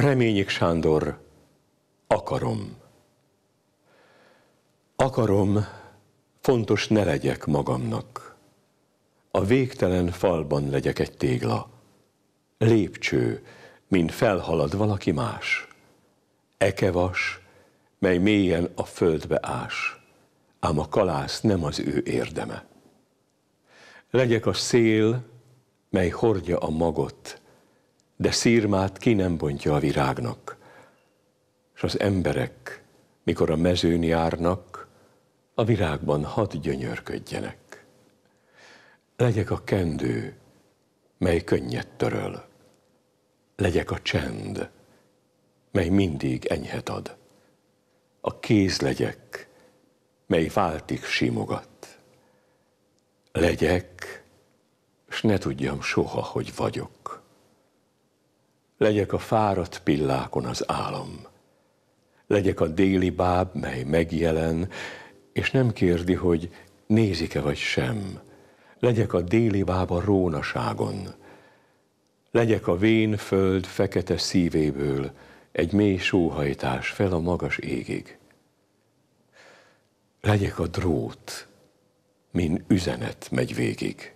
Reményik Sándor, akarom. Akarom, fontos ne legyek magamnak. A végtelen falban legyek egy tégla. Lépcső, mint felhalad valaki más. Ekevas, mely mélyen a földbe ás, ám a kalász nem az ő érdeme. Legyek a szél, mely hordja a magot, de szírmát ki nem bontja a virágnak. És az emberek, mikor a mezőn járnak, a virágban hadd gyönyörködjenek. Legyek a kendő, mely könnyet töröl. Legyek a csend, mely mindig enyhet ad. A kéz legyek, mely váltig simogat. Legyek, s ne tudjam soha, hogy vagyok. Legyek a fáradt pillákon az álom. Legyek a déli báb, mely megjelen, és nem kérdi, hogy nézik-e vagy sem. Legyek a déli báb a rónaságon. Legyek a vén föld fekete szívéből, egy mély sóhajtás fel a magas égig. Legyek a drót, min üzenet megy végig,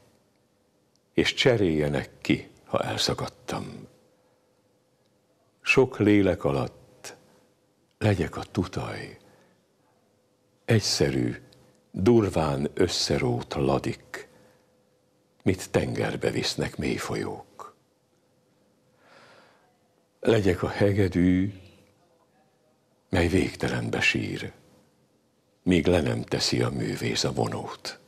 és cseréljenek ki, ha elszakadtam sok lélek alatt legyek a tutaj, egyszerű, durván összerót ladik, mit tengerbe visznek mély folyók. Legyek a hegedű, mely végtelenbe sír, míg le nem teszi a művész a vonót.